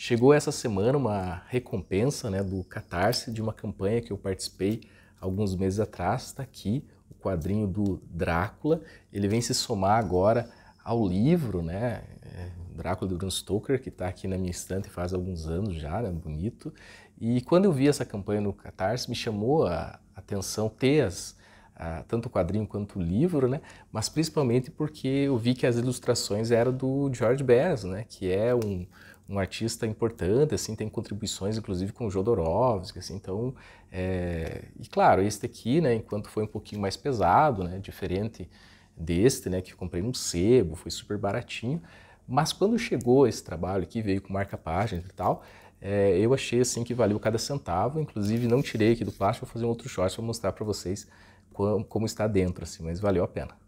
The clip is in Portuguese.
Chegou essa semana uma recompensa né, do Catarse de uma campanha que eu participei alguns meses atrás. Está aqui o quadrinho do Drácula. Ele vem se somar agora ao livro, né? É, Drácula do Bram Stoker, que está aqui na minha estante faz alguns anos já, né? Bonito. E quando eu vi essa campanha no Catarse, me chamou a atenção ter as, tanto o quadrinho quanto o livro, né? Mas principalmente porque eu vi que as ilustrações eram do George Bez, né? Que é um, um artista importante, assim, tem contribuições inclusive com o Jodorowsky, assim, então, é... e claro, este aqui, né? Enquanto foi um pouquinho mais pesado, né? Diferente deste, né? Que eu comprei num sebo, foi super baratinho, mas quando chegou esse trabalho aqui, veio com marca-página e tal, é, eu achei assim que valeu cada centavo, inclusive não tirei aqui do plástico, vou fazer um outro short para mostrar para vocês como, como está dentro, assim, mas valeu a pena.